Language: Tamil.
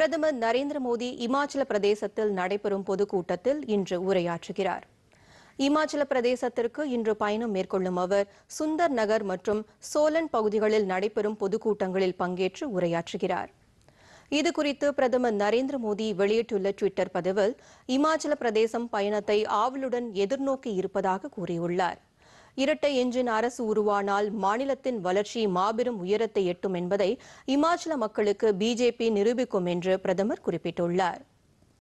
பிரதமர் நரேந்திர மோடி இமாச்சல பிரதேசத்தில் நடைபெறும் பொதுக்கூட்டத்தில் இன்று உரையாற்றுகிறார் இமாச்சல பிரதேசத்திற்கு இன்று பயணம் மேற்கொள்ளும் அவர் சுந்தர் நகர் மற்றும் சோலன் பகுதிகளில் நடைபெறும் பொதுக்கூட்டங்களில் பங்கேற்று உரையாற்றுகிறார் இதுகுறித்து பிரதமர் நரேந்திர மோடி வெளியிட்டுள்ள டுவிட்டர் பதிவில் இமாச்சல பிரதேசம் பயணத்தை ஆவலுடன் எதிர்நோக்கி இருப்பதாக கூறியுள்ளாா் இரட்டை என்ஜின் அரசு உருவானால் மாநிலத்தின் வளர்ச்சி மாபெரும் உயரத்தை எட்டும் என்பதை இமாச்சல மக்களுக்கு பிஜேபி நிரூபிக்கும் என்று பிரதமர் குறிப்பிட்டுள்ளார்